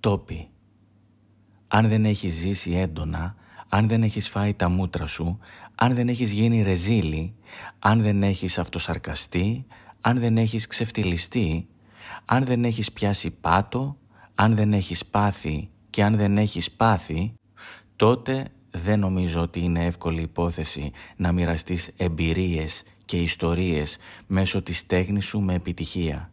τόπι. Αν δεν έχεις ζήσει έντονα, αν δεν έχεις φάει τα μούτρα σου, αν δεν έχεις γίνει ρεζίλη, αν δεν έχεις αυτοσαρκαστεί, αν δεν έχεις ξεφτυλιστεί, αν δεν έχεις πιάσει πάτο, αν δεν έχεις πάθει και αν δεν έχεις πάθει, τότε δεν νομίζω ότι είναι εύκολη υπόθεση να μοιραστείς εμπειρίες και ιστορίες μέσω της τέχνης σου με επιτυχία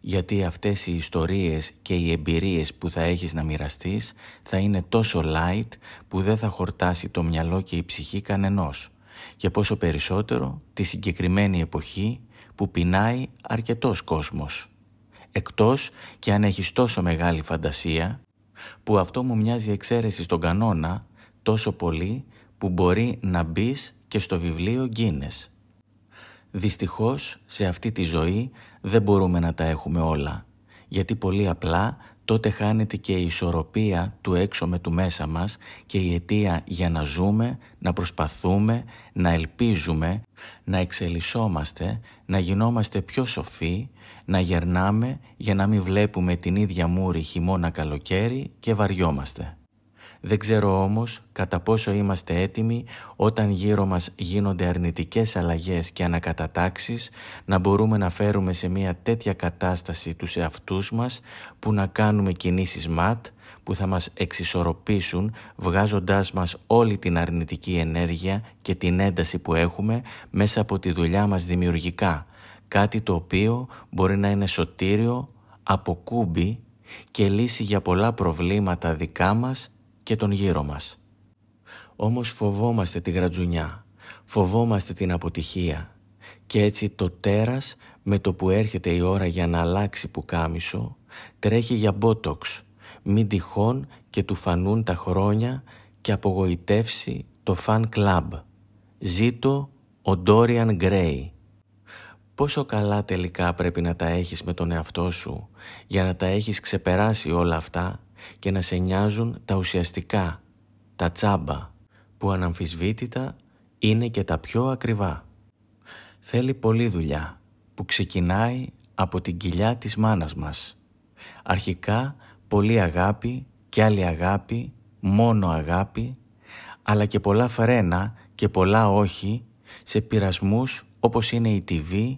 γιατί αυτές οι ιστορίες και οι εμπειρίες που θα έχεις να μοιραστείς θα είναι τόσο light που δεν θα χορτάσει το μυαλό και η ψυχή κανενός και πόσο περισσότερο τη συγκεκριμένη εποχή που πεινάει αρκετός κόσμος. Εκτός και αν έχεις τόσο μεγάλη φαντασία που αυτό μου μοιάζει εξαίρεση στον κανόνα τόσο πολύ που μπορεί να μπεις και στο βιβλίο Guinness. Δυστυχώς, σε αυτή τη ζωή δεν μπορούμε να τα έχουμε όλα, γιατί πολύ απλά τότε χάνεται και η ισορροπία του έξω με του μέσα μας και η αιτία για να ζούμε, να προσπαθούμε, να ελπίζουμε, να εξελισσόμαστε, να γινόμαστε πιο σοφοί, να γερνάμε για να μην βλέπουμε την ίδια μούρη χειμώνα καλοκαίρι και βαριόμαστε. Δεν ξέρω όμως κατά πόσο είμαστε έτοιμοι όταν γύρω μας γίνονται αρνητικές αλλαγές και ανακατατάξεις να μπορούμε να φέρουμε σε μια τέτοια κατάσταση τους εαυτούς μας που να κάνουμε κινήσεις ματ που θα μας εξισορροπήσουν βγάζοντάς μας όλη την αρνητική ενέργεια και την ένταση που έχουμε μέσα από τη δουλειά μας δημιουργικά. Κάτι το οποίο μπορεί να είναι σωτήριο, αποκούμπι και λύση για πολλά προβλήματα δικά μας και τον γύρο μας. Όμως φοβόμαστε τη γρατζουνιά, φοβόμαστε την αποτυχία και έτσι το τέρας με το που έρχεται η ώρα για να αλλάξει κάμισο, τρέχει για μπότοξ, μην τυχόν και του φανούν τα χρόνια και απογοητεύσει το φαν κλαμπ. Ζήτω ο Ντόριαν Γκρέι. Πόσο καλά τελικά πρέπει να τα έχεις με τον εαυτό σου για να τα έχεις ξεπεράσει όλα αυτά και να σε νοιάζουν τα ουσιαστικά, τα τσάμπα, που αναμφισβήτητα είναι και τα πιο ακριβά. Θέλει πολλή δουλειά που ξεκινάει από την κοιλιά της μάνας μας. Αρχικά πολλή αγάπη και άλλη αγάπη, μόνο αγάπη, αλλά και πολλά φρένα και πολλά όχι σε πειρασμούς όπως είναι η TV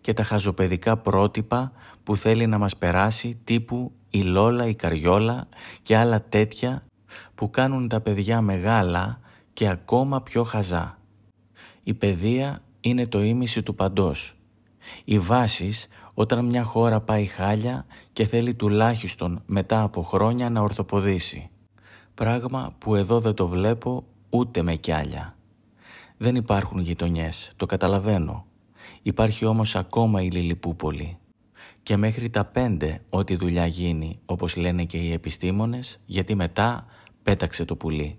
και τα χαζοπαιδικά πρότυπα που θέλει να μας περάσει τύπου η Λόλα, η Καριόλα και άλλα τέτοια που κάνουν τα παιδιά μεγάλα και ακόμα πιο χαζά. Η παιδεία είναι το ίμιση του παντός. Οι βάσεις όταν μια χώρα πάει χάλια και θέλει τουλάχιστον μετά από χρόνια να ορθοποδήσει. Πράγμα που εδώ δεν το βλέπω ούτε με κιάλια. Δεν υπάρχουν γειτονιές, το καταλαβαίνω. Υπάρχει όμως ακόμα η Λιλιπούπολη και μέχρι τα πέντε ό,τι δουλειά γίνει, όπως λένε και οι επιστήμονες, γιατί μετά πέταξε το πουλί.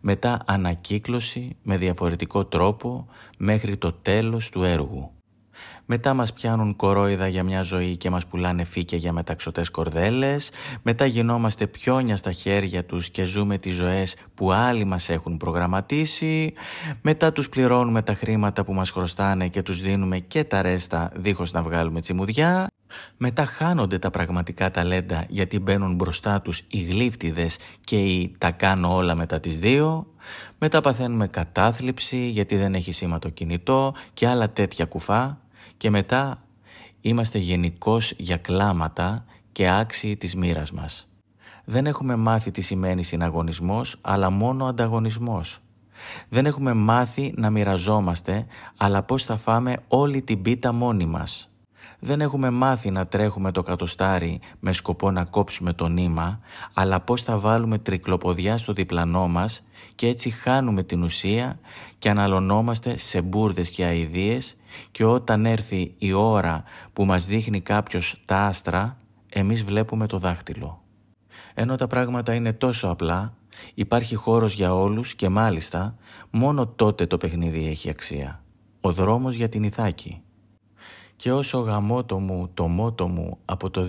Μετά ανακύκλωση με διαφορετικό τρόπο μέχρι το τέλος του έργου. Μετά μας πιάνουν κορόιδα για μια ζωή και μας πουλάνε φύκια για μεταξωτές κορδέλες. Μετά γινόμαστε πιόνια στα χέρια τους και ζούμε τις ζωές που άλλοι μας έχουν προγραμματίσει. Μετά τους πληρώνουμε τα χρήματα που μας χρωστάνε και τους δίνουμε και τα ρέστα δίχως να βγάλουμε τσιμουδιά. Μετά χάνονται τα πραγματικά ταλέντα γιατί μπαίνουν μπροστά τους οι γλύφτιδες και οι «τα κάνω όλα μετά τις δύο». Μετά παθαίνουμε κατάθλιψη γιατί δεν έχει σήμα το κινητό και άλλα τέτοια κουφά. Και μετά είμαστε γενικώς για κλάματα και άξιοι της μοίρας μας. Δεν έχουμε μάθει τι σημαίνει συναγωνισμός, αλλά μόνο ανταγωνισμός. Δεν έχουμε μάθει να μοιραζόμαστε, αλλά πώς θα φάμε όλη την πίτα μόνοι μας δεν έχουμε μάθει να τρέχουμε το κατοστάρι με σκοπό να κόψουμε το νήμα, αλλά πώς θα βάλουμε τρικλοποδιά στο διπλανό μας και έτσι χάνουμε την ουσία και αναλωνόμαστε σε μπουρδες και αηδίες και όταν έρθει η ώρα που μας δείχνει κάποιος τα άστρα, εμείς βλέπουμε το δάχτυλο. Ενώ τα πράγματα είναι τόσο απλά, υπάρχει χώρος για όλους και μάλιστα μόνο τότε το παιχνίδι έχει αξία. Ο δρόμος για την Ιθάκη και όσο γαμότο μου, το μότο μου από το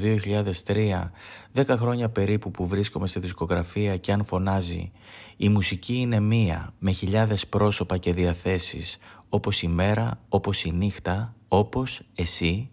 2003, δέκα χρόνια περίπου που βρίσκομαι στη δισκογραφία και αν φωνάζει, η μουσική είναι μία με χιλιάδες πρόσωπα και διαθέσεις, όπως η μέρα, όπως η νύχτα, όπως εσύ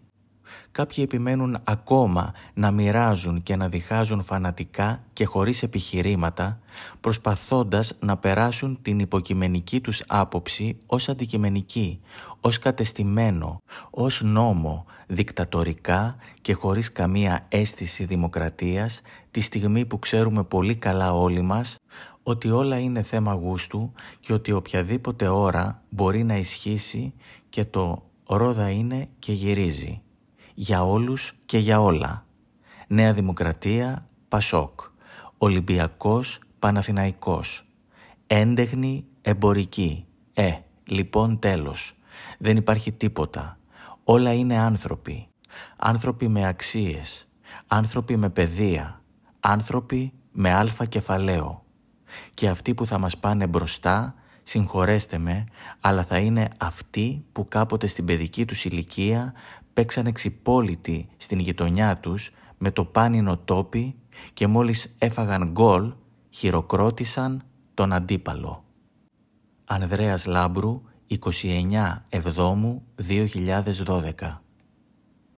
Κάποιοι επιμένουν ακόμα να μοιράζουν και να διχάζουν φανατικά και χωρίς επιχειρήματα, προσπαθώντας να περάσουν την υποκειμενική τους άποψη ως αντικειμενική, ως κατεστημένο, ως νόμο, δικτατορικά και χωρίς καμία αίσθηση δημοκρατίας, τη στιγμή που ξέρουμε πολύ καλά όλοι μας ότι όλα είναι θέμα γούστου και ότι οποιαδήποτε ώρα μπορεί να ισχύσει και το ρόδα είναι και γυρίζει για όλους και για όλα. Νέα Δημοκρατία, Πασόκ. Ολυμπιακός, Παναθηναϊκός. Έντεγνη, εμπορική. Ε, λοιπόν τέλος. Δεν υπάρχει τίποτα. Όλα είναι άνθρωποι. Άνθρωποι με αξίες. Άνθρωποι με παιδεία. Άνθρωποι με αλφα κεφαλαίο. Και αυτοί που θα μας πάνε μπροστά συγχωρέστε με, αλλά θα είναι αυτοί που κάποτε στην παιδική τους ηλικία παίξαν εξυπόλυτοι στην γειτονιά τους με το πάνινο τόπι και μόλις έφαγαν γκολ χειροκρότησαν τον αντίπαλο. Ανδρέας Λάμπρου, 29 Εβδόμου 2012